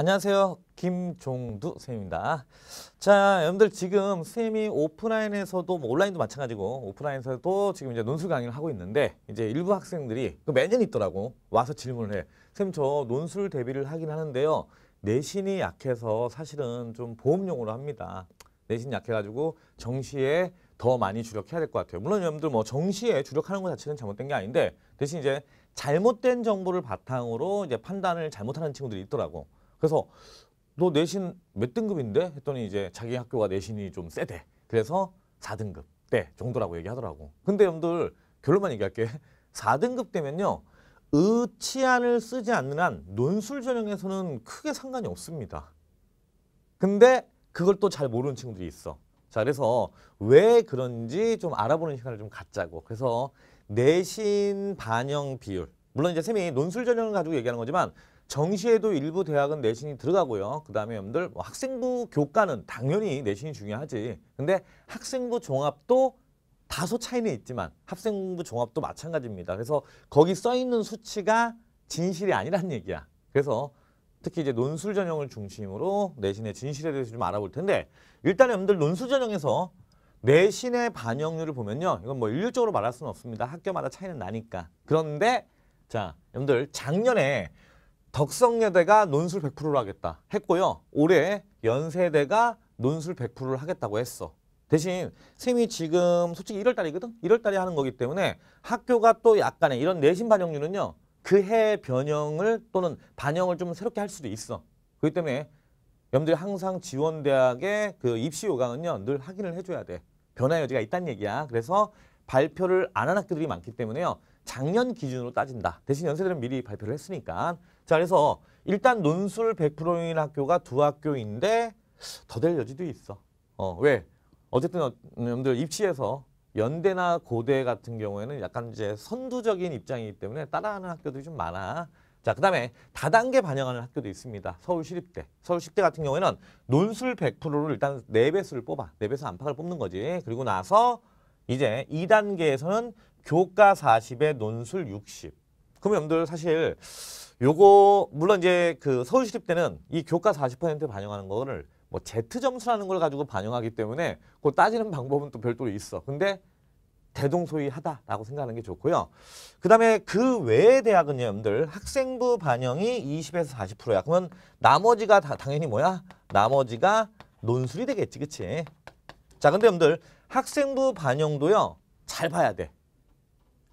안녕하세요. 김종두 선생입니다. 자, 여러분들 지금 선생님이 오프라인에서도 뭐 온라인도 마찬가지고 오프라인에서도 지금 이제 논술 강의를 하고 있는데 이제 일부 학생들이 그 매년 있더라고. 와서 질문을 해. 선생님 저 논술 대비를 하긴 하는데요. 내신이 약해서 사실은 좀 보험용으로 합니다. 내신이 약해가지고 정시에 더 많이 주력해야 될 것 같아요. 물론 여러분들 뭐 정시에 주력하는 것 자체는 잘못된 게 아닌데 대신 이제 잘못된 정보를 바탕으로 이제 판단을 잘못하는 친구들이 있더라고. 그래서 너 내신 몇 등급인데? 했더니 이제 자기 학교가 내신이 좀 세대. 그래서 4등급 때 정도라고 얘기하더라고. 근데 여러분들 결론만 얘기할게. 4등급 때면요. 의치안을 쓰지 않는 한 논술 전형에서는 크게 상관이 없습니다. 근데 그걸 또 잘 모르는 친구들이 있어. 자, 그래서 왜 그런지 좀 알아보는 시간을 좀 갖자고. 그래서 내신 반영 비율. 물론 이제 쌤이 논술 전형을 가지고 얘기하는 거지만 정시에도 일부 대학은 내신이 들어가고요. 그 다음에 여러분들 뭐 학생부 교과는 당연히 내신이 중요하지. 근데 학생부 종합도 다소 차이는 있지만 학생부 종합도 마찬가지입니다. 그래서 거기 써 있는 수치가 진실이 아니란 얘기야. 그래서 특히 이제 논술 전형을 중심으로 내신의 진실에 대해서 좀 알아볼 텐데 일단 여러분들 논술 전형에서 내신의 반영률을 보면요. 이건 뭐 일률적으로 말할 수는 없습니다. 학교마다 차이는 나니까. 그런데 자 여러분들 작년에 덕성여대가 논술 100%를 하겠다 했고요. 올해 연세대가 논술 100%를 하겠다고 했어. 대신 쌤이 지금 솔직히 1월달이거든? 1월달에 하는 거기 때문에 학교가 또 약간의 이런 내신 반영률은요. 그 해 변형을 또는 반영을 좀 새롭게 할 수도 있어. 그렇기 때문에 여러분들이 항상 지원대학의 그 입시 요강은요. 늘 확인을 해줘야 돼. 변화 여지가 있다는 얘기야. 그래서 발표를 안 한 학교들이 많기 때문에요. 작년 기준으로 따진다. 대신 연세대는 미리 발표를 했으니까. 자, 그래서 일단 논술 100%인 학교가 두 학교인데 더 될 여지도 있어. 어, 왜? 어쨌든 어, 여러분들 입시에서 연대나 고대 같은 경우에는 약간 이제 선두적인 입장이기 때문에 따라하는 학교들이 좀 많아. 자, 그 다음에 다단계 반영하는 학교도 있습니다. 서울시립대. 서울시립대 같은 경우에는 논술 100%를 일단 네배수를 뽑아. 네배수 안팎을 뽑는 거지. 그리고 나서 이제 2단계에서는 교과 40에 논술 60. 그러면 여러분들 사실 요거 물론 이제 그 서울시립대는 이 교과 40% 반영하는 거를 뭐 Z 점수라는 걸 가지고 반영하기 때문에 그 따지는 방법은 또 별도로 있어. 근데 대동소이하다라고 생각하는 게 좋고요. 그다음에 그 외의 대학은 여러분들 학생부 반영이 20에서 40%야. 그러면 나머지가 다, 당연히 뭐야? 나머지가 논술이 되겠지, 그치? 자, 근데 여러분들 학생부 반영도요. 잘 봐야 돼.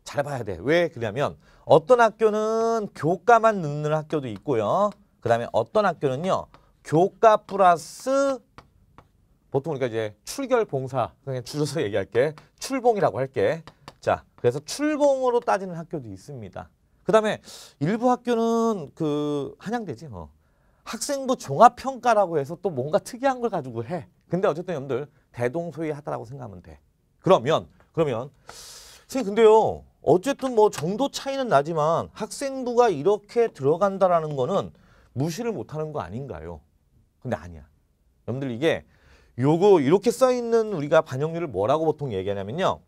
잘 봐야 돼. 왜 그러냐면 어떤 학교는 교과만 넣는 학교도 있고요. 그 다음에 어떤 학교는요. 교과 플러스 보통 우리가 이제 출결 봉사 그냥 줄여서 얘기할게. 출봉이라고 할게. 자, 그래서 출봉으로 따지는 학교도 있습니다. 그 다음에 일부 학교는 그 한양대지 뭐. 학생부 종합평가라고 해서 또 뭔가 특이한 걸 가지고 해. 근데 어쨌든 여러분들 대동소이하다라고 생각하면 돼. 그러면 그러면 선생님 근데요. 어쨌든 뭐 정도 차이는 나지만 학생부가 이렇게 들어간다라는 거는 무시를 못하는 거 아닌가요? 근데 아니야. 여러분들 이게 요거 이렇게 써있는 우리가 반영률을 뭐라고 보통 얘기하냐면요.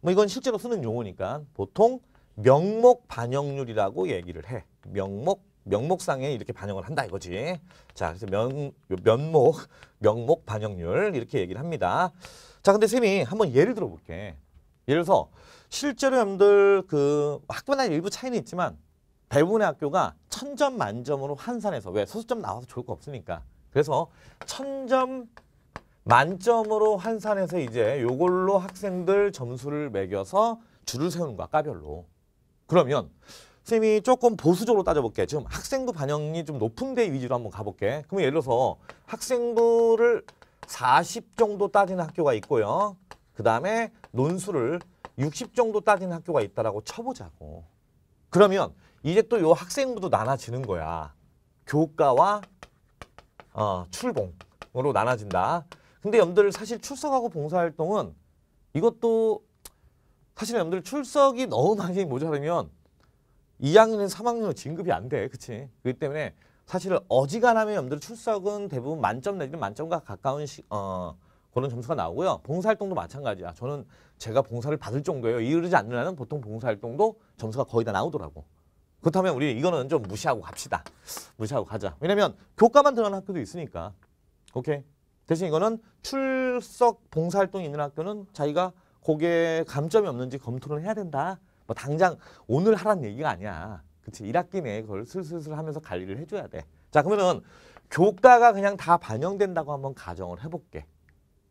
뭐 이건 실제로 쓰는 용어니까 보통 명목 반영률이라고 얘기를 해. 명목 명목상에 이렇게 반영을 한다 이거지. 자, 그래서 명, 면목, 명목 반영률 이렇게 얘기를 합니다. 자, 근데 쌤이 한번 예를 들어볼게. 예를 들어서 실제로 여러분들 그 학교나 일부 차이는 있지만 대부분의 학교가 천 점 만점으로 환산해서 왜 소수점 나와서 좋을 거 없으니까 그래서 천 점 만점으로 환산해서 이제 요걸로 학생들 점수를 매겨서 줄을 세우는 거야 까별로 그러면 선생님이 조금 보수적으로 따져볼게. 지금 학생부 반영이 좀 높은 데 위주로 한번 가볼게. 그러면 예를 들어서 학생부를 40 정도 따지는 학교가 있고요. 그 다음에 논술을 60 정도 따지는 학교가 있다라고 쳐보자고. 그러면 이제 또 요 학생부도 나눠지는 거야. 교과와 어, 출봉으로 나눠진다. 근데 염들 사실 출석하고 봉사활동은 이것도 사실 염들 출석이 너무 많이 모자르면 2학년, 3학년 진급이 안 돼. 그치? 그렇기 때문에 사실 어지간하면 염두를 출석은 대부분 만점 내지는 만점과 가까운 시, 어, 그런 점수가 나오고요. 봉사활동도 마찬가지야. 저는 제가 봉사를 받을 정도예요. 이르지 않는 한은 보통 봉사활동도 점수가 거의 다 나오더라고. 그렇다면 우리 이거는 좀 무시하고 갑시다. 무시하고 가자. 왜냐면 교과만 들어가는 학교도 있으니까. 오케이? 대신 이거는 출석 봉사활동이 있는 학교는 자기가 거기에 감점이 없는지 검토를 해야 된다. 뭐 당장 오늘 하라는 얘기가 아니야. 그치? 1학기 내에 그걸 슬슬슬 하면서 관리를 해줘야 돼. 자, 그러면은 교과가 그냥 다 반영된다고 한번 가정을 해볼게.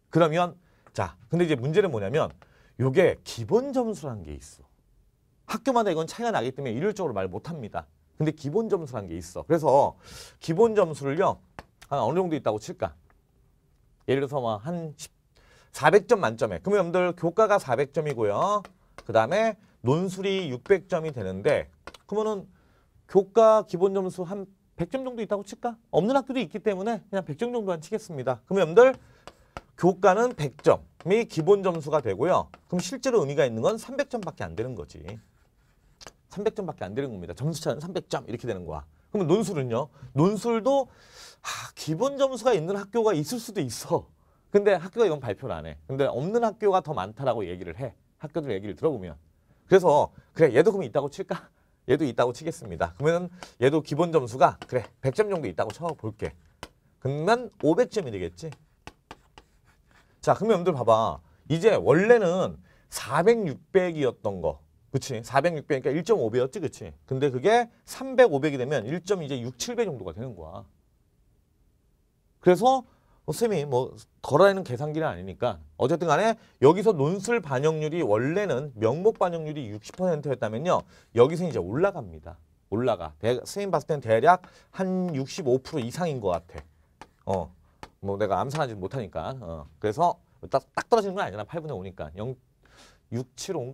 그러면 자, 근데 이제 문제는 뭐냐면 요게 기본 점수라는 게 있어. 학교마다 이건 차이가 나기 때문에 일률적으로 말 못합니다. 근데 기본 점수라는 게 있어. 그래서 기본 점수를요. 한 어느 정도 있다고 칠까? 예를 들어서 뭐 한 400점 만점에. 그러면 여러분들 교과가 400점이고요. 그 다음에 논술이 600점이 되는데 그러면은 교과 기본 점수 한 100점 정도 있다고 칠까? 없는 학교도 있기 때문에 그냥 100점 정도만 치겠습니다. 그럼 여러분들 교과는 100점이 기본 점수가 되고요. 그럼 실제로 의미가 있는 건 300점밖에 안 되는 거지. 300점밖에 안 되는 겁니다. 점수차는 300점 이렇게 되는 거야. 그러면 논술은요? 논술도 하, 아, 기본 점수가 있는 학교가 있을 수도 있어. 근데 학교가 이건 발표를 안 해. 근데 없는 학교가 더 많다라고 얘기를 해. 학교들 얘기를 들어보면. 그래서 그래 얘도 그럼 있다고 칠까? 얘도 있다고 치겠습니다. 그러면 얘도 기본 점수가 그래 100점 정도 있다고 쳐볼게. 그러면 500점이 되겠지. 자 그러면 여러분들 봐봐. 이제 원래는 400, 600이었던 거. 그치? 400, 600이니까 1.5배였지 그치? 근데 그게 300, 500이 되면 1.6배 7 정도가 되는 거야. 그래서 선생님이뭐 뭐 덜어내는 계산기는 아니니까 어쨌든 간에 여기서 논술 반영률이 원래는 명목 반영률이 60%였다면요. 여기서 이제 올라갑니다. 올라가. 대, 선생님 봤을 땐 대략 한 65% 이상인 것 같아. 어. 뭐 내가 암산하지 못하니까. 어. 그래서 딱, 딱 떨어지는 건 아니잖아. 8분의 5니까. 0,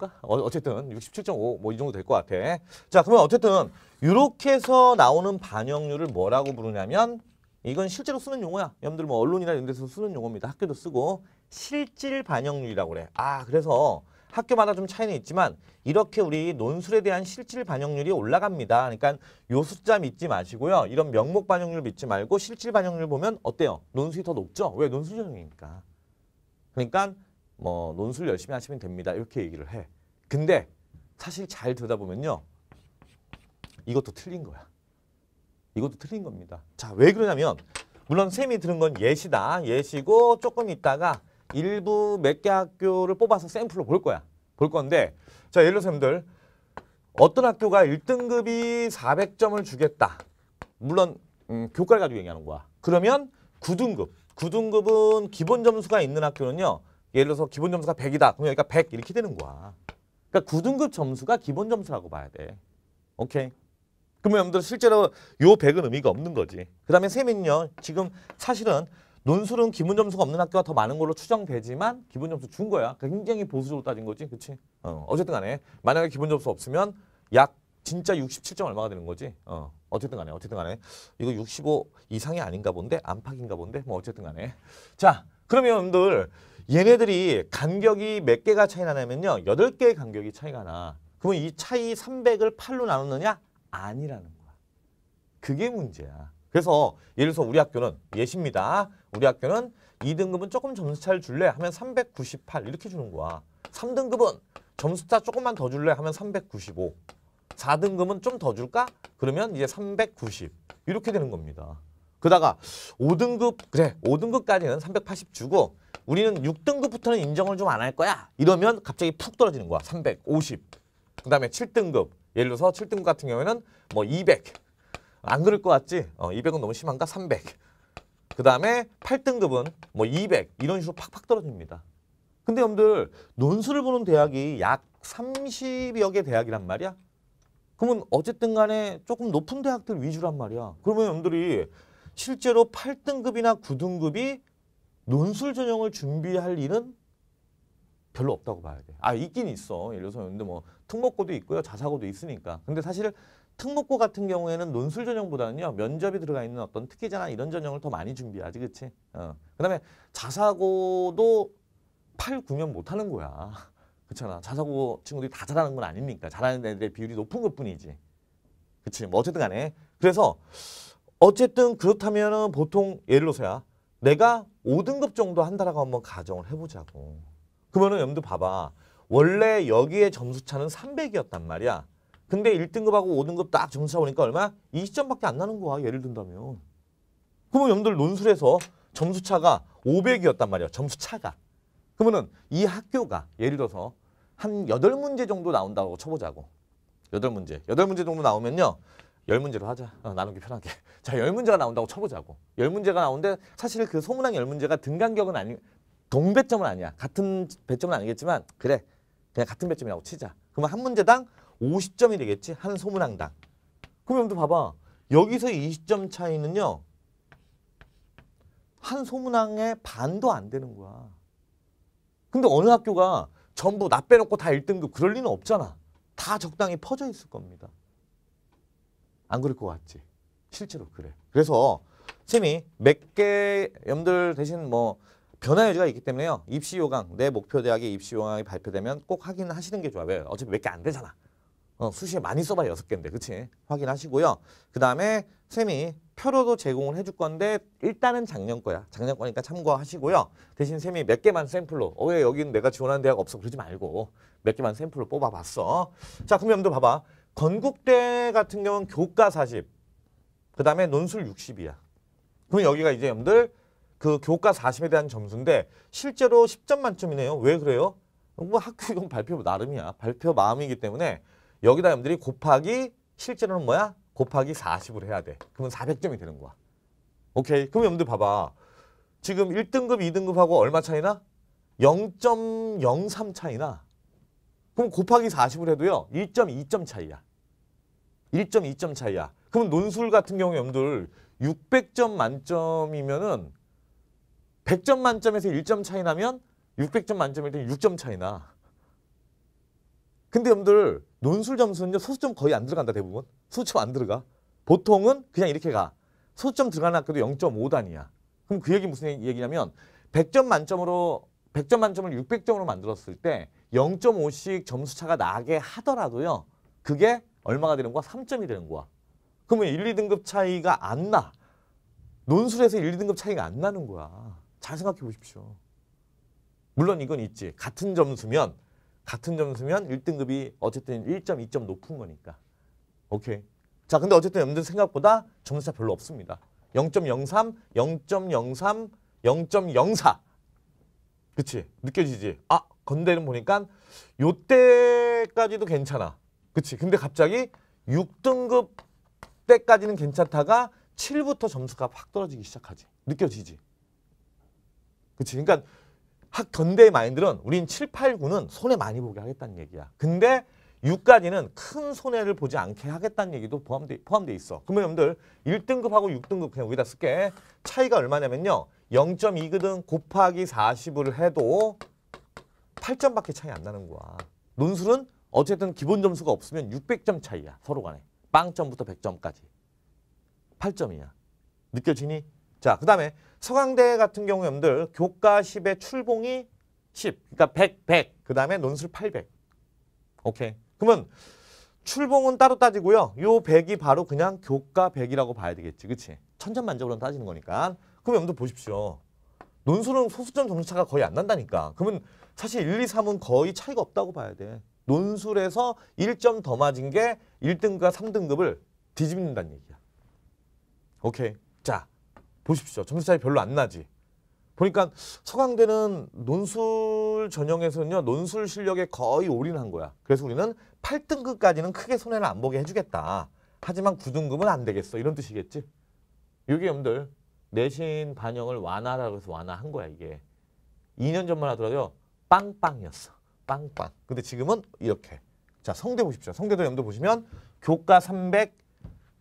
675인가? 어, 어쨌든 67.5 뭐 이 정도 될 것 같아. 자, 그러면 어쨌든 이렇게 해서 나오는 반영률을 뭐라고 부르냐면 이건 실제로 쓰는 용어야. 여러분들 뭐 언론이나 이런 데서 쓰는 용어입니다. 학교도 쓰고 실질 반영률이라고 그래. 아 그래서 학교마다 좀 차이는 있지만 이렇게 우리 논술에 대한 실질 반영률이 올라갑니다. 그러니까 요 숫자 믿지 마시고요. 이런 명목 반영률 믿지 말고 실질 반영률 보면 어때요? 논술이 더 높죠? 왜? 논술 전형이니까. 그러니까 뭐 논술 열심히 하시면 됩니다. 이렇게 얘기를 해. 근데 사실 잘 들여다보면요. 이것도 틀린 거야. 이것도 틀린 겁니다. 자, 왜 그러냐면 물론 쌤이 들은 건 예시다. 예시고 조금 있다가 일부 몇 개 학교를 뽑아서 샘플로 볼 거야. 볼 건데 자, 예를 들어 쌤들 어떤 학교가 1등급이 400점을 주겠다. 물론 음, 교과를 가지고 얘기하는 거야. 그러면 9등급. 9등급은 기본 점수가 있는 학교는요. 예를 들어서 기본 점수가 100이다. 그럼 여기가 100 이렇게 되는 거야. 그러니까 9등급 점수가 기본 점수라고 봐야 돼. 오케이. 그러면 여러분들 실제로 요 100은 의미가 없는 거지. 그 다음에 셈은요. 지금 사실은 논술은 기본 점수가 없는 학교가 더 많은 걸로 추정되지만 기본 점수 준 거야. 그러니까 굉장히 보수적으로 따진 거지. 그치? 어, 어쨌든 간에 만약에 기본 점수 없으면 약 진짜 67점 얼마가 되는 거지. 어. 어쨌든 간에 어쨌든 간에 이거 65 이상이 아닌가 본데 안팎인가 본데 뭐 어쨌든 간에 자 그러면 여러분들 얘네들이 간격이 몇 개가 차이 나냐면요. 여덟 개의 간격이 차이가 나. 그러면 이 차이 300을 8로 나누느냐? 아니라는 거야. 그게 문제야. 그래서 예를 들어서 우리 학교는 예시입니다. 우리 학교는 2등급은 조금 점수 차를 줄래 하면 398 이렇게 주는 거야. 3등급은 점수 차 조금만 더 줄래 하면 395. 4등급은 좀 더 줄까? 그러면 이제 390 이렇게 되는 겁니다. 그다가 5등급 그래 5등급까지는 380 주고 우리는 6등급부터는 인정을 좀 안 할 거야. 이러면 갑자기 푹 떨어지는 거야. 350. 그 다음에 7등급 예를 들어서 7등급 같은 경우에는 뭐 200. 안 그럴 것 같지? 어, 200은 너무 심한가? 300. 그 다음에 8등급은 뭐 200. 이런 식으로 팍팍 떨어집니다. 근데 여러분들 논술을 보는 대학이 약 30여 개 대학이란 말이야. 그러면 어쨌든 간에 조금 높은 대학들 위주란 말이야. 그러면 여러분들이 실제로 8등급이나 9등급이 논술 전형을 준비할 일은 별로 없다고 봐야 돼. 아 있긴 있어. 예를 들어서 근데 뭐 특목고도 있고요. 자사고도 있으니까. 근데 사실 특목고 같은 경우에는 논술 전형보다는요. 면접이 들어가 있는 어떤 특기자나 이런 전형을 더 많이 준비하지 그치? 어. 그 다음에 자사고도 8, 9면 못하는 거야. 그렇잖아. 자사고 친구들이 다 잘하는 건 아니니까. 잘하는 애들의 비율이 높은 것뿐이지. 그치? 뭐 어쨌든 간에. 그래서 어쨌든 그렇다면 은 보통 예를 들어서야 내가 5등급 정도 한다라고 한번 가정을 해보자고. 그러면 염두 봐봐. 원래 여기에 점수차는 300이었단 말이야. 근데 1등급하고 5등급 딱 점수차 보니까 얼마? 20점밖에 안 나는 거야. 예를 든다면. 그러면 염들 논술에서 점수차가 500이었단 말이야. 점수차가. 그러면은 이 학교가 예를 들어서 한 8문제 정도 나온다고 쳐보자고. 8문제. 8문제 정도 나오면요. 10문제로 하자. 어, 나누기 편하게. 자, 10문제가 나온다고 쳐보자고. 10문제가 나오는데 사실 그 소문난 10문제가 등간격은 아니 동배점은 아니야. 같은 배점은 아니겠지만 그래 그냥 같은 배점이라고 치자. 그러면 한 문제당 50점이 되겠지. 한 소문항당. 그럼 여러분 들 봐봐. 여기서 20점 차이는요. 한 소문항의 반도 안 되는 거야. 근데 어느 학교가 전부 나 빼놓고 다 1등급 그럴 리는 없잖아. 다 적당히 퍼져 있을 겁니다. 안 그럴 것 같지? 실제로 그래. 그래서 쌤이 몇개 여러분들 대신 뭐 변화 여지가 있기 때문에요. 입시 요강, 내 목표 대학의 입시 요강이 발표되면 꼭 확인하시는 게 좋아요. 어차피 몇 개 안 되잖아. 어, 수시에 많이 써봐야 여섯 개인데, 그치? 확인하시고요. 그 다음에 쌤이 표로도 제공을 해줄 건데 일단은 작년 거야. 작년 거니까 참고하시고요. 대신 쌤이 몇 개만 샘플로 어왜 여기는 내가 지원한 대학 없어 그러지 말고 몇 개만 샘플로 뽑아봤어. 자 그럼 여러분들 봐봐. 건국대 같은 경우는 교과 40, 그 다음에 논술 60이야. 그럼 여기가 이제 여러분들 그 교과 40에 대한 점수인데 실제로 10점 만점이네요. 왜 그래요? 뭐 학교 이건 발표 나름이야. 발표 마음이기 때문에 여기다 여러분들이 곱하기 실제로는 뭐야? 곱하기 40을 해야 돼. 그러면 400점이 되는 거야. 오케이. 그럼 여러분들 봐봐. 지금 1등급, 2등급하고 얼마 차이나? 0.03 차이나. 그럼 곱하기 40을 해도요. 1.2점 차이야. 1.2점 차이야. 그럼 논술 같은 경우에 여러분들 600점 만점이면은 100점 만점에서 1점 차이 나면 600점 만점일 때 6점 차이 나. 근데 여러분들 논술 점수는요. 소수점 거의 안 들어간다 대부분. 소수점 안 들어가. 보통은 그냥 이렇게 가. 소수점 들어가는 학교도 0.5단이야. 그럼 그 얘기 무슨 얘기냐면 100점 만점으로 100점 만점을 600점으로 만들었을 때 0.5씩 점수 차가 나게 하더라도요. 그게 얼마가 되는 거야? 3점이 되는 거야. 그러면 1, 2등급 차이가 안 나. 논술에서 1, 2등급 차이가 안 나는 거야. 잘 생각해 보십시오. 물론 이건 있지. 같은 점수면 같은 점수면 1등급이 어쨌든 1점, 2점 높은 거니까. 오케이. 자, 근데 어쨌든 염든 생각보다 점수차 별로 없습니다. 0.03, 0.03, 0.04. 그치? 느껴지지? 아, 건대는 보니까 요때까지도 괜찮아. 그치? 근데 갑자기 6등급 때까지는 괜찮다가 7부터 점수가 확 떨어지기 시작하지. 느껴지지? 그치. 그니까학 견대의 마인드는 우린 7, 8, 9는 손해 많이 보게 하겠다는 얘기야. 근데 6까지는 큰 손해를 보지 않게 하겠다는 얘기도 포함돼, 포함돼 있어. 그러면 여러분들 1등급하고 6등급 그냥 여기다 쓸게. 차이가 얼마냐면요. 0.2거든 곱하기 40을 해도 8점밖에 차이 안 나는 거야. 논술은 어쨌든 기본 점수가 없으면 600점 차이야. 서로 간에. 0점부터 100점까지. 8점이야. 느껴지니? 자, 그 다음에 서강대 같은 경우 여러분들 교과 10의 출봉이 10. 그러니까 100, 100. 그 다음에 논술 800. 오케이. 그러면 출봉은 따로 따지고요. 요 100이 바로 그냥 교과 100이라고 봐야 되겠지. 그치? 천천만적으로 따지는 거니까. 그럼 여러분들 보십시오. 논술은 소수점 점수차가 거의 안 난다니까. 그러면 사실 1, 2, 3은 거의 차이가 없다고 봐야 돼. 논술에서 1점 더 맞은 게1등과 3등급을 뒤집는다는 얘기야. 오케이. 보십시오. 점수 차이 별로 안 나지. 보니까 서강대는 논술 전형에서는요. 논술 실력에 거의 올인한 거야. 그래서 우리는 8등급까지는 크게 손해를 안 보게 해주겠다. 하지만 9등급은 안 되겠어. 이런 뜻이겠지. 이게 여러분들 내신 반영을 완화라고 해서 완화한 거야 이게. 2년 전만 하더라도 빵빵이었어. 빵빵. 근데 지금은 이렇게. 자 성대 보십시오. 성대도 염도 보시면 교과 300,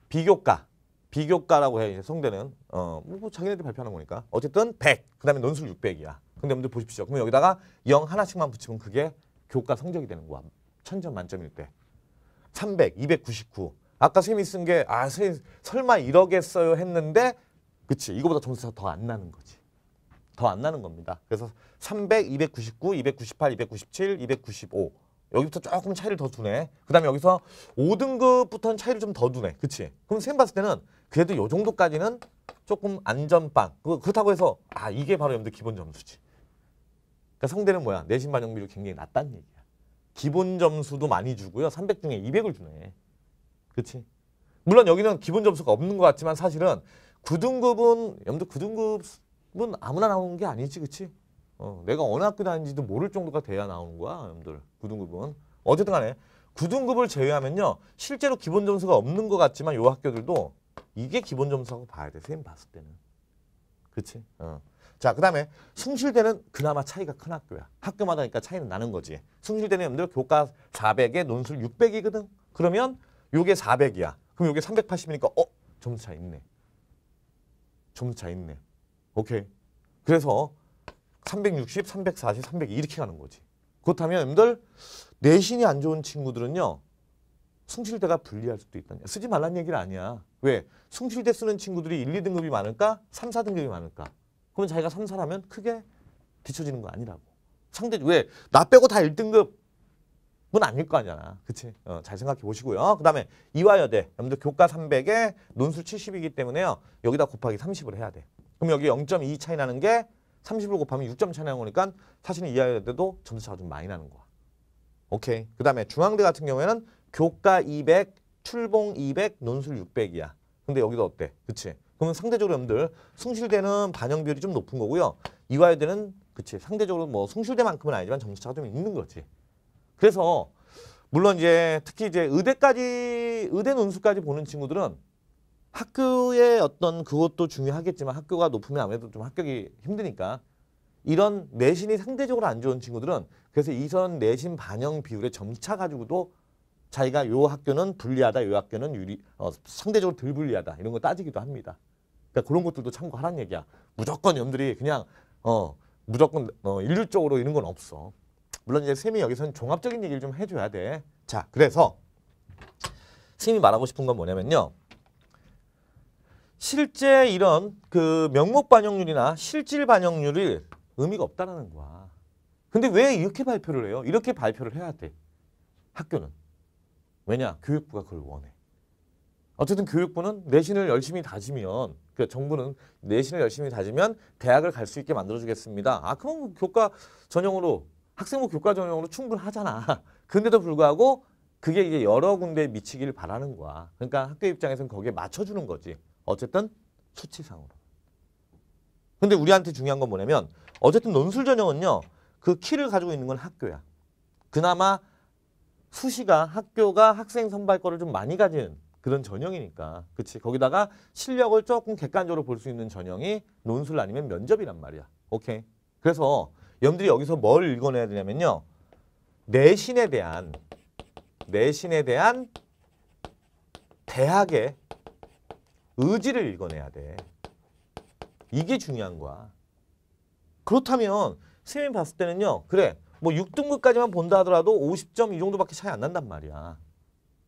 비교과 비교과라고해 이제 성대는 어뭐 뭐 자기네들이 발표하는 거니까 어쨌든 100 그다음에 논술 600이야. 근데 여러분들 보십시오. 그럼 여기다가 0 하나씩만 붙이면 그게 교과 성적이 되는 거야. 천 점 만점일 때. 300, 299. 아까 쌤이 쓴 게 아 설마 이러겠어요 했는데 그치 이거보다 점수가 더 안 나는 거지. 더 안 나는 겁니다. 그래서 300, 299, 298, 297, 295 여기부터 조금 차이를 더 두네. 그 다음에 여기서 5등급부터는 차이를 좀 더 두네. 그치? 그럼 쌤 봤을 때는 그래도 요 정도까지는 조금 안전빵. 그렇다고 해서 아 이게 바로 염두 기본 점수지. 그러니까 성대는 뭐야? 내신 반영비율이 굉장히 낮다는 얘기야. 기본 점수도 많이 주고요. 300 중에 200을 주네. 그치? 물론 여기는 기본 점수가 없는 것 같지만 사실은 9등급은 염두 9등급은 아무나 나오는 게 아니지 그치? 어, 내가 어느 학교 다니는지도 모를 정도가 돼야 나오는 거야, 여러분들. 구등급은. 어쨌든 간에 구등급을 제외하면요. 실제로 기본 점수가 없는 것 같지만 요 학교들도 이게 기본 점수라고 봐야 돼. 선생님 봤을 때는. 그치? 어. 자, 그 다음에 숭실대는 그나마 차이가 큰 학교야. 학교마다 니까 그러니까 차이는 나는 거지. 숭실대는 여러분들 교과 400에 논술 600이거든. 그러면 요게 400이야. 그럼 요게 380이니까 어? 점수 차 있네. 점수 차 있네. 오케이. 그래서 360, 340, 300 이렇게 가는 거지. 그렇다면 여러분들 내신이 안 좋은 친구들은요. 숭실대가 불리할 수도 있다. 쓰지 말란 얘기는 아니야. 왜? 숭실대 쓰는 친구들이 1, 2등급이 많을까? 3, 4등급이 많을까? 그러면 자기가 3, 4라면 크게 뒤쳐지는거 아니라고. 상대 왜? 나 빼고 다 1등급은 아닐 거 아니야. 그치? 어, 잘 생각해 보시고요. 그 다음에 이화여대. 여러분들 교과 300에 논술 70이기 때문에요. 여기다 곱하기 30을 해야 돼. 그럼 여기 0.2 차이 나는 게 30을 곱하면 6점 차이 나고 니까 사실은 이하여도 점수 차가 좀 많이 나는 거야. 오케이. 그 다음에 중앙대 같은 경우에는 교과 200, 출봉 200, 논술 600이야. 근데 여기도 어때? 그치? 그러면 상대적으로 여러분들 숭실대는 반영 비율이 좀 높은 거고요. 이화여대는 그치 상대적으로 뭐 숭실대만큼은 아니지만 점수 차가 좀 있는 거지. 그래서 물론 이제 특히 이제 의대까지 의대 논술까지 보는 친구들은 학교의 어떤 그것도 중요하겠지만 학교가 높으면 아무래도 좀 합격이 힘드니까 이런 내신이 상대적으로 안 좋은 친구들은 그래서 이선 내신 반영 비율에 점차 가지고도 자기가 요 학교는 불리하다, 요 학교는 유리, 어, 상대적으로 덜 불리하다 이런 거 따지기도 합니다. 그러니까 그런 것들도 참고하라는 얘기야. 무조건 염들이 그냥 어 무조건 어, 일률적으로 이런 건 없어. 물론 이제 쌤이 여기서는 종합적인 얘기를 좀 해줘야 돼. 자, 그래서 쌤이 말하고 싶은 건 뭐냐면요. 실제 이런 그 명목 반영률이나 실질 반영률이 의미가 없다라는 거야. 근데 왜 이렇게 발표를 해요? 이렇게 발표를 해야 돼. 학교는. 왜냐? 교육부가 그걸 원해. 어쨌든 교육부는 내신을 열심히 다지면 그러니까 정부는 내신을 열심히 다지면 대학을 갈 수 있게 만들어주겠습니다. 아 그럼 교과 전형으로 학생부 교과 전형으로 충분하잖아. 근데도 불구하고 그게 이제 여러 군데 에 미치기를 바라는 거야. 그러니까 학교 입장에서는 거기에 맞춰주는 거지. 어쨌든 수치상으로. 근데 우리한테 중요한 건 뭐냐면 어쨌든 논술 전형은요. 그 키를 가지고 있는 건 학교야. 그나마 수시가 학교가 학생 선발 거를 좀 많이 가진 그런 전형이니까. 그치. 거기다가 실력을 조금 객관적으로 볼 수 있는 전형이 논술 아니면 면접이란 말이야. 오케이. 그래서 여러분들이 여기서 뭘 읽어내야 되냐면요. 내신에 대한 내신에 대한 대학의 의지를 읽어내야 돼. 이게 중요한 거야. 그렇다면 선생님이 봤을 때는요. 그래. 뭐 6등급까지만 본다 하더라도 50점 이 정도밖에 차이 안 난단 말이야.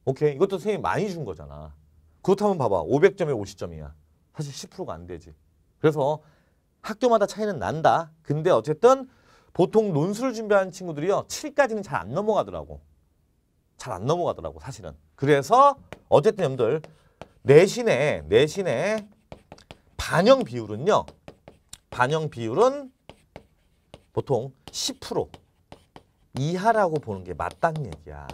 오케이. 이것도 선생님이 많이 준 거잖아. 그렇다면 봐봐. 500점에 50점이야. 사실 10%가 안 되지. 그래서 학교마다 차이는 난다. 근데 어쨌든 보통 논술을 준비하는 친구들이요. 7까지는 잘 안 넘어가더라고. 잘 안 넘어가더라고 사실은. 그래서 어쨌든 여러분들 내신에 내신에 반영 비율은요. 반영 비율은 보통 10% 이하라고 보는 게 맞다는 얘기야.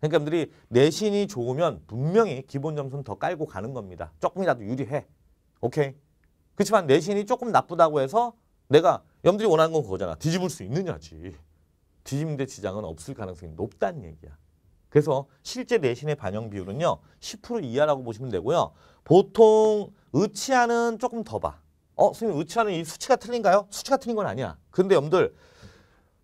그러니까 여러분들이 내신이 좋으면 분명히 기본 점수는 더 깔고 가는 겁니다. 조금이라도 유리해. 오케이? 그렇지만 내신이 조금 나쁘다고 해서 내가 여러분들이 원하는 건 그거잖아. 뒤집을 수 있느냐지. 뒤집는 데 지장은 없을 가능성이 높다는 얘기야. 그래서 실제 내신의 반영 비율은요. 10% 이하라고 보시면 되고요. 보통 의치하는 조금 더 봐. 어, 선생님 의치하는 이 수치가 틀린가요? 수치가 틀린 건 아니야. 근데 여러분들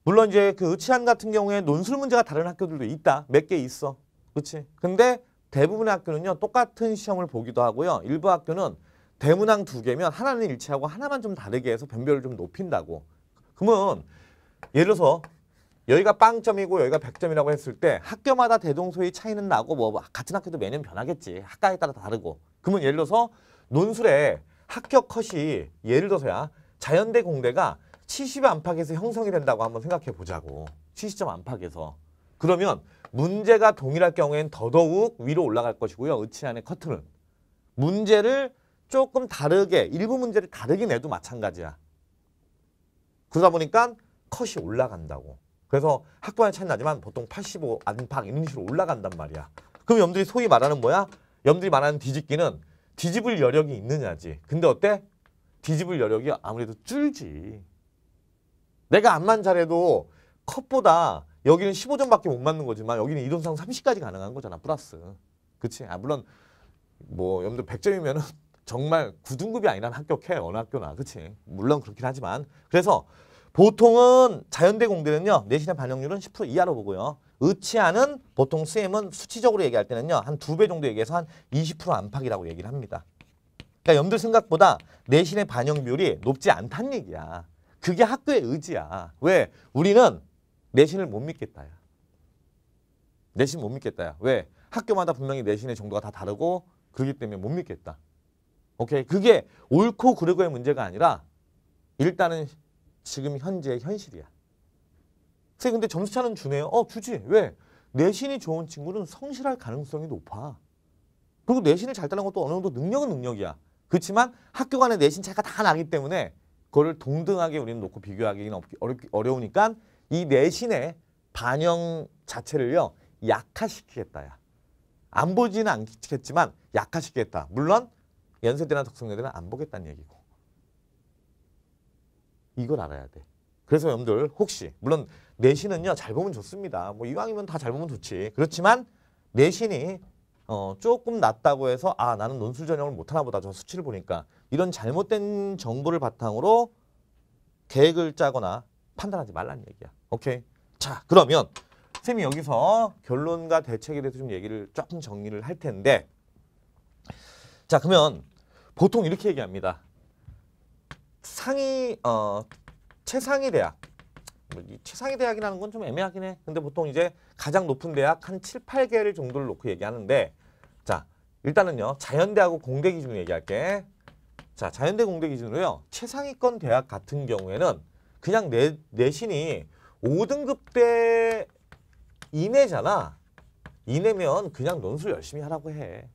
물론 이제 그 의치한 같은 경우에 논술 문제가 다른 학교들도 있다. 몇 개 있어. 그렇지? 근데 대부분의 학교는요. 똑같은 시험을 보기도 하고요. 일부 학교는 대문항 두 개면 하나는 일치하고 하나만 좀 다르게 해서 변별을 좀 높인다고. 그러면 예를 들어서 여기가 빵점이고 여기가 백점이라고 했을 때 학교마다 대동소이 차이는 나고 뭐 같은 학교도 매년 변하겠지. 학과에 따라 다르고. 그러면 예를 들어서 논술에 합격 컷이 예를 들어서야 자연대 공대가 70 안팎에서 형성이 된다고 한번 생각해 보자고. 70점 안팎에서. 그러면 문제가 동일할 경우엔 더더욱 위로 올라갈 것이고요. 의치안의 커트는. 문제를 조금 다르게 일부 문제를 다르게 내도 마찬가지야. 그러다 보니까 컷이 올라간다고. 그래서 학과의 차이는 나지만 보통 85 안팎 이런 식으로 올라간단 말이야. 그럼 염들이 소위 말하는 뭐야? 염들이 말하는 뒤집기는 뒤집을 여력이 있느냐지. 근데 어때? 뒤집을 여력이 아무래도 줄지. 내가 암만 잘해도 컵보다 여기는 15점밖에 못 맞는 거지만 여기는 이론상 30까지 가능한 거잖아. 플러스. 그치? 아 물론 뭐 염들 100점이면 은 정말 9등급이 아니라 합격해. 어느 학교나. 그치? 물론 그렇긴 하지만. 그래서 보통은 자연대 공대는요. 내신의 반영률은 10% 이하로 보고요. 의치하는 보통 CM은 수치적으로 얘기할 때는요. 한 두 배 정도 얘기해서 한 20% 안팎이라고 얘기를 합니다. 그러니까 염들 생각보다 내신의 네 반영률이 높지 않다는 얘기야. 그게 학교의 의지야. 왜? 우리는 내신을 네 못 믿겠다야. 내신 네 못 믿겠다야. 왜? 학교마다 분명히 내신의 정도가 다 다르고 그러기 때문에 못 믿겠다. 오케이? 그게 옳고 그르고의 문제가 아니라 일단은 지금 현재 현실이야. 선생님 근데 점수차는 주네요. 어 주지. 왜? 내신이 좋은 친구는 성실할 가능성이 높아. 그리고 내신을 잘 따는 것도 어느 정도 능력은 능력이야. 그렇지만 학교 간의 내신 차이가 다 나기 때문에 그거를 동등하게 우리는 놓고 비교하기는 어려우니까 이 내신의 반영 자체를요. 약화시키겠다야. 안 보지는 않겠지만 약화시키겠다. 물론 연세대나 적성여대는 안 보겠다는 얘기고. 이걸 알아야 돼. 그래서 여러분들 혹시 물론 내신은요 잘 보면 좋습니다. 뭐 이왕이면 다 잘 보면 좋지. 그렇지만 내신이 어, 조금 낮다고 해서 아 나는 논술 전형을 못하나 보다 저 수치를 보니까 이런 잘못된 정보를 바탕으로 계획을 짜거나 판단하지 말라는 얘기야. 오케이. 자 그러면 쌤이 여기서 결론과 대책에 대해서 좀 얘기를 조금 정리를 할 텐데 자 그러면 보통 이렇게 얘기합니다. 상위 어 최상위 대학 뭐 이 최상위 대학이라는 건 좀 애매하긴 해. 근데 보통 이제 가장 높은 대학 한 7, 8개를 정도를 놓고 얘기하는데 자 일단은요 자연대하고 공대 기준으로 얘기할게. 자 자연대 공대 기준으로요 최상위권 대학 같은 경우에는 그냥 내, 내신이 5등급대 이내잖아. 이내면 그냥 논술 열심히 하라고 해.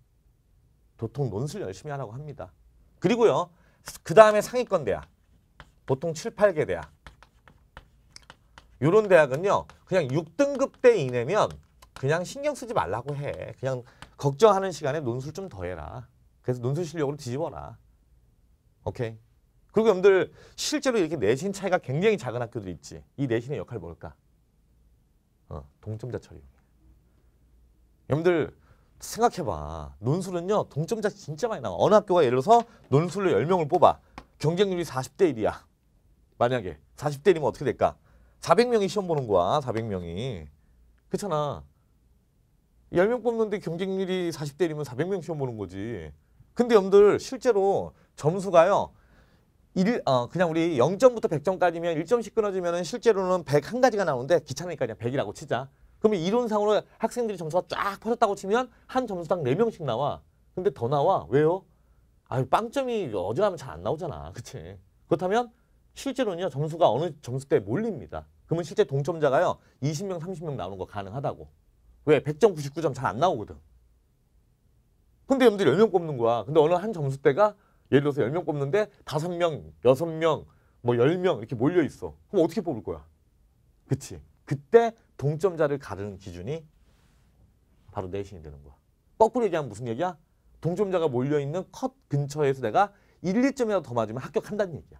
도통 논술 열심히 하라고 합니다. 그리고요 그 다음에 상위권 대학. 보통 7, 8개 대학. 요런 대학은요. 그냥 6등급 대 이내면 그냥 신경 쓰지 말라고 해. 그냥 걱정하는 시간에 논술 좀 더 해라. 그래서 논술 실력으로 뒤집어라. 오케이. 그리고 여러분들 실제로 이렇게 내신 차이가 굉장히 작은 학교들 있지. 이 내신의 역할 뭘까? 어, 동점자 처리. 여러분들 생각해봐. 논술은요. 동점자 진짜 많이 나와. 어느 학교가 예를 들어서 논술로 10명을 뽑아. 경쟁률이 40대 1이야. 만약에 40대 1이면 어떻게 될까? 400명이 시험 보는 거야. 400명이. 그렇잖아. 10명 뽑는데 경쟁률이 40대 1이면 400명 시험 보는 거지. 근데 여러분들 실제로 점수가요. 1, 어, 그냥 우리 0점부터 100점까지면 1점씩 끊어지면 실제로는 101가지가 나오는데 귀찮으니까 그냥 100이라고 치자. 그러면 이론상으로 학생들이 점수가 쫙 퍼졌다고 치면 한 점수당 네명씩 나와. 근데 더 나와. 왜요? 아, 빵점이 어지간하면 잘 안 나오잖아. 그치? 그렇다면 실제로는요. 점수가 어느 점수대에 몰립니다. 그러면 실제 동점자가요. 20명, 30명 나오는 거 가능하다고. 왜? 100점, 99점 잘 안 나오거든. 근데 여러분들 10명 뽑는 거야. 근데 어느 한 점수대가 예를 들어서 10명 뽑는데 5명, 6명, 뭐 10명 이렇게 몰려 있어. 그럼 어떻게 뽑을 거야? 그치? 그때 동점자를 가르는 기준이 바로 내신이 되는 거야. 거꾸로 얘기하면 무슨 얘기야? 동점자가 몰려있는 컷 근처에서 내가 1, 2점이라도 더 맞으면 합격한다는 얘기야.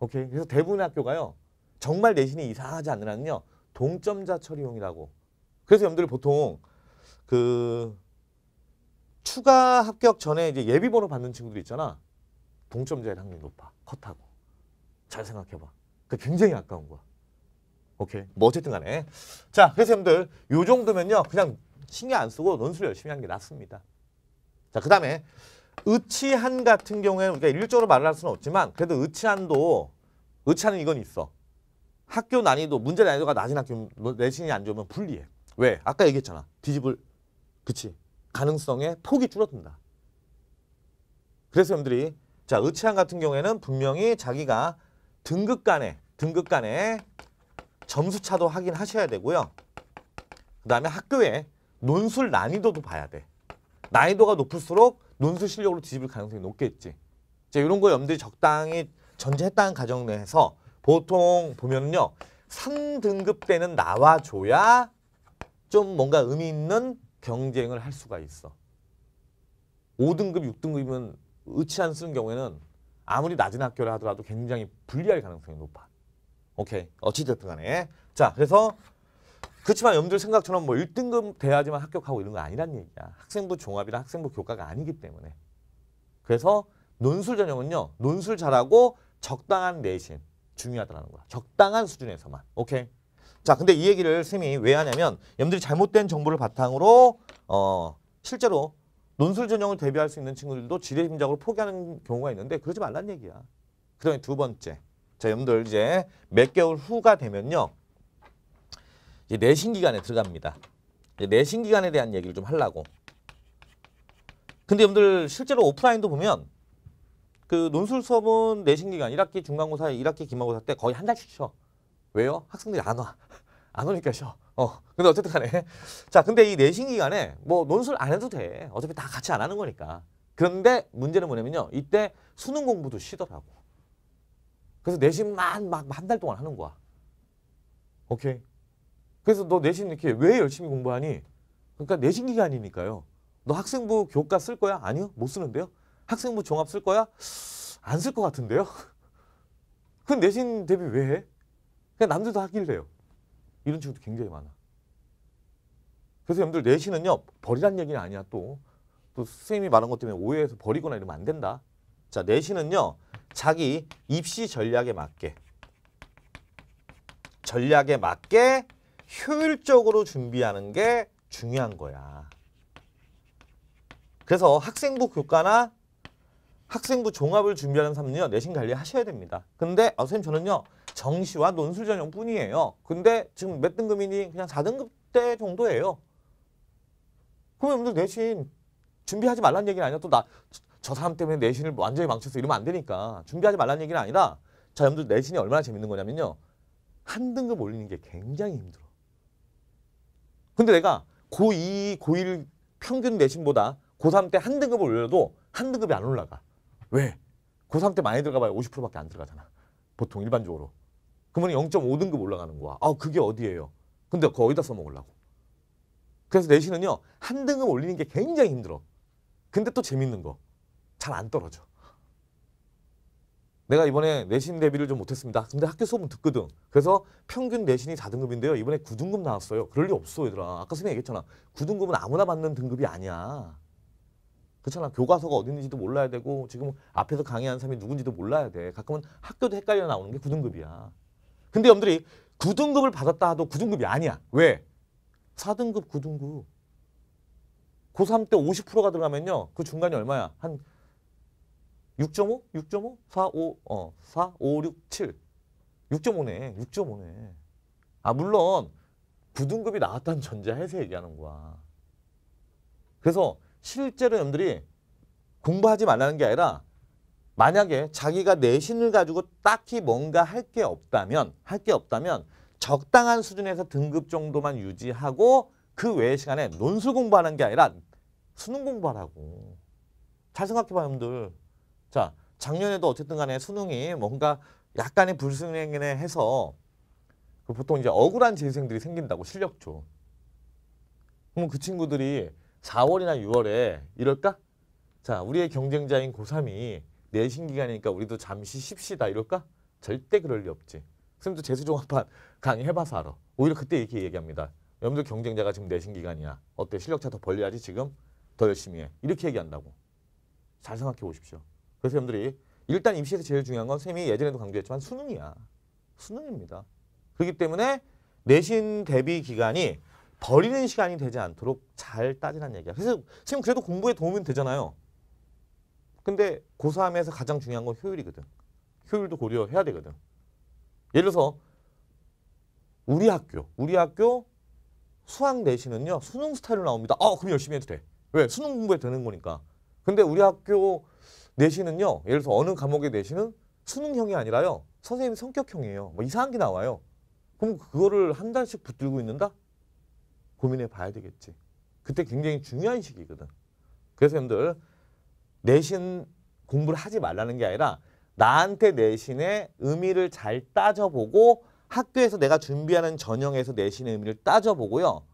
오케이. 그래서 대부분의 학교가요. 정말 내신이 이상하지 않으라는요. 동점자 처리용이라고. 그래서 여러분들 보통 그 추가 합격 전에 이제 예비 번호 받는 친구들 있잖아. 동점자일 확률이 높아. 컷하고. 잘 생각해봐. 그 굉장히 아까운 거야. 오케이. 뭐 어쨌든 간에. 자, 그래서 여러분들 요 정도면요. 그냥 신경 안 쓰고 논술 열심히 하는 게 낫습니다. 자, 그 다음에 의치한 같은 경우에는 그러니까 일적으로 말을 할 수는 없지만 그래도 의치한도 의치하는 이건 있어. 학교 난이도, 문제 난이도가 낮은 학교 뭐 내신이 안 좋으면 불리해. 왜? 아까 얘기했잖아. 뒤집을 그치. 가능성의 폭이 줄어든다. 그래서 여러분들이 자 의치한 같은 경우에는 분명히 자기가 등급 간에 등급 간에 점수차도 확인하셔야 되고요. 그 다음에 학교에 논술 난이도도 봐야 돼. 난이도가 높을수록 논술 실력으로 뒤집을 가능성이 높겠지. 이제 이런 거 염두에 적당히 전제했다는 가정 내에서 보통 보면요. 3등급 때는 나와줘야 좀 뭔가 의미 있는 경쟁을 할 수가 있어. 5등급, 6등급이면 의치 안 쓰는 경우에는 아무리 낮은 학교를 하더라도 굉장히 불리할 가능성이 높아. 오케이. 어찌됐든 간에. 자, 그래서 그렇지만 염러분들 생각처럼 뭐 1등급 돼야지만 합격하고 이런 거 아니란 얘기야. 학생부 종합이나 학생부 교과가 아니기 때문에. 그래서 논술 전형은요. 논술 잘하고 적당한 내신. 중요하다는 거야. 적당한 수준에서만. 오케이. 자, 근데 이 얘기를 쌤이왜 하냐면 염러분들이 잘못된 정보를 바탕으로 어, 실제로 논술 전형을 대비할 수 있는 친구들도 지뢰 심작으로 포기하는 경우가 있는데 그러지 말란 얘기야. 그다음에 두 번째. 자, 여러분들 이제 몇 개월 후가 되면요. 이제 내신 기간에 들어갑니다. 내신 기간에 대한 얘기를 좀 하려고. 근데 여러분들 실제로 오프라인도 보면 그 논술 수업은 내신 기간 1학기 중간고사, 1학기 기말고사 때 거의 한 달씩 쉬어. 왜요? 학생들이 안 와. 안 오니까 쉬어. 어. 근데 어쨌든 간에 자, 근데 이 내신 기간에 뭐 논술 안 해도 돼. 어차피 다 같이 안 하는 거니까. 그런데 문제는 뭐냐면요. 이때 수능 공부도 쉬더라고. 그래서 내신만 막 한 달 동안 하는 거야. 오케이. 그래서 너 내신 이렇게 왜 열심히 공부하니? 그러니까 내신 기간이니까요. 너 학생부 교과 쓸 거야? 아니요. 못 쓰는데요. 학생부 종합 쓸 거야? 안 쓸 것 같은데요. 그 내신 대비 왜 해? 그냥 남들도 하길래요. 이런 친구도 굉장히 많아. 그래서 여러분들 내신은요. 버리란 얘기는 아니야 또. 또 선생님이 말한 것 때문에 오해해서 버리거나 이러면 안 된다. 자 내신은요. 자기 입시 전략에 맞게 전략에 맞게 효율적으로 준비하는 게 중요한 거야. 그래서 학생부 교과나 학생부 종합을 준비하는 사람은요. 내신 관리하셔야 됩니다. 근데 아, 선생님 저는요. 정시와 논술 전형 뿐이에요. 근데 지금 몇 등급이니 그냥 4등급 대 정도예요. 그러면 여러분들 내신 준비하지 말란 얘기는 아니야. 또나 저 사람 때문에 내신을 완전히 망쳤어 이러면 안 되니까 준비하지 말라는 얘기는 아니라 자 여러분들 내신이 얼마나 재밌는 거냐면요 한 등급 올리는 게 굉장히 힘들어 근데 내가 고2, 고1 평균 내신보다 고3 때 한 등급을 올려도 한 등급이 안 올라가 왜? 고3 때 많이 들어가봐요 50%밖에 안 들어가잖아 보통 일반적으로 그러면 0.5등급 올라가는 거야 아 그게 어디예요 근데 그거 어디다 써먹으려고 그래서 내신은요 한 등급 올리는 게 굉장히 힘들어 근데 또 재밌는 거 잘안 떨어져. 내가 이번에 내신 대비를 좀 못했습니다. 근데 학교 수업은 듣거든. 그래서 평균 내신이 4등급인데요. 이번에 9등급 나왔어요. 그럴 리 없어 얘들아. 아까 선생님 얘기했잖아. 9등급은 아무나 받는 등급이 아니야. 그렇잖아. 교과서가 어디 있는지도 몰라야 되고 지금 앞에서 강의한 사람이 누군지도 몰라야 돼. 가끔은 학교도 헷갈려 나오는 게 9등급이야. 근데 여러분들이 9등급을 받았다 하도 9등급이 아니야. 왜? 4등급, 9등급. 고3 때 50%가 들어가면요. 그 중간이 얼마야? 한 6.5? 6.5? 4, 5, 어, 4, 5, 6, 7. 6.5네. 6.5네. 아, 물론 부등급이 나왔다는 전제해서 얘기하는 거야. 그래서 실제로 여러분들이 공부하지 말라는 게 아니라 만약에 자기가 내신을 가지고 딱히 뭔가 할 게 없다면 할 게 없다면 적당한 수준에서 등급 정도만 유지하고 그 외의 시간에 논술 공부하는 게 아니라 수능 공부하라고. 잘 생각해봐 여러분들. 자, 작년에도 어쨌든 간에 수능이 뭔가 약간의 불순행에 해서 그 보통 이제 억울한 재생들이 생긴다고 실력조. 그럼 그 친구들이 4월이나 6월에 이럴까? 자, 우리의 경쟁자인 고3이 내신 기간이니까 우리도 잠시 쉽시다 이럴까? 절대 그럴 리 없지. 선생님도 재수종합반 강의 해봐서 알아. 오히려 그때 이렇게 얘기합니다. 여러분들 경쟁자가 지금 내신 기간이야. 어때? 실력차 더 벌려야지 지금? 더 열심히 해. 이렇게 얘기한다고. 잘 생각해 보십시오. 그래서여러분들이 일단 입시에서 제일 중요한 건 쌤이 예전에도 강조했지만 수능이야. 수능입니다. 그렇기 때문에 내신 대비 기간이 버리는 시간이 되지 않도록 잘 따지란 얘기야. 그래서 지금 그래도 공부에 도움이 되잖아요. 근데 고3에서 가장 중요한 건 효율이거든. 효율도 고려해야 되거든. 예를 들어서 우리 학교, 우리 학교 수학 내신은요. 수능 스타일로 나옵니다. 아, 그럼 열심히 해도 돼. 왜? 수능 공부에 되는 거니까. 근데 우리 학교 내신은요. 예를 들어서 어느 과목의 내신은 수능형이 아니라요. 선생님 성격형이에요. 뭐 이상한 게 나와요. 그럼 그거를 한 달씩 붙들고 있는다? 고민해 봐야 되겠지. 그때 굉장히 중요한 시기거든. 그래서 여러분들 내신 공부를 하지 말라는 게 아니라 나한테 내신의 의미를 잘 따져보고 학교에서 내가 준비하는 전형에서 내신의 의미를 따져보고요.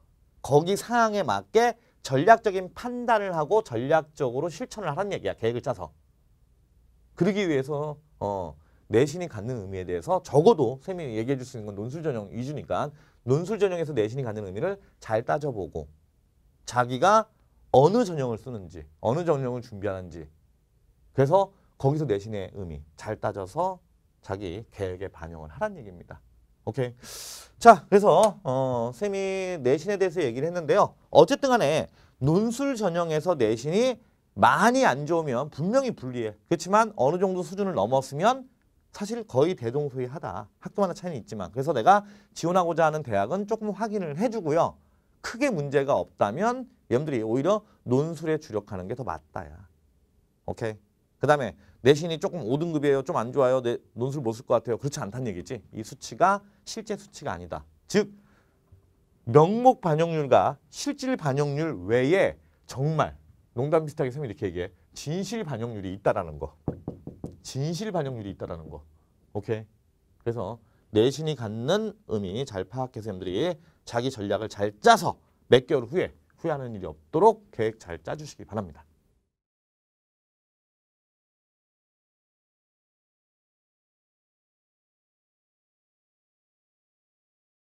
거기 상황에 맞게 전략적인 판단을 하고 전략적으로 실천을 하라는 얘기야. 계획을 짜서. 그러기 위해서 어, 내신이 갖는 의미에 대해서 적어도 쌤이 얘기해 줄 수 있는 건 논술 전형 위주니까 논술 전형에서 내신이 갖는 의미를 잘 따져보고 자기가 어느 전형을 쓰는지 어느 전형을 준비하는지 그래서 거기서 내신의 의미 잘 따져서 자기 계획에 반영을 하라는 얘기입니다. 오케이. 자, 그래서 어, 쌤이 내신에 대해서 얘기를 했는데요. 어쨌든 간에 논술 전형에서 내신이 많이 안 좋으면 분명히 불리해. 그렇지만 어느 정도 수준을 넘었으면 사실 거의 대동소이하다. 학교마다 차이는 있지만. 그래서 내가 지원하고자 하는 대학은 조금 확인을 해주고요. 크게 문제가 없다면 여러분들이 오히려 논술에 주력하는 게 더 맞다야. 오케이. 그 다음에 내신이 조금 5등급이에요. 좀 안 좋아요. 내 논술 못 쓸 것 같아요. 그렇지 않다는 얘기지. 이 수치가 실제 수치가 아니다. 즉 명목 반영률과 실질 반영률 외에 정말 농담 비슷하게 선생님이 이렇게 얘기해. 진실 반영률이 있다라는 거. 진실 반영률이 있다라는 거. 오케이. 그래서 내신이 갖는 의미 잘 파악해서 여러분들이 자기 전략을 잘 짜서 몇 개월 후에 후회하는 일이 없도록 계획 잘 짜주시기 바랍니다.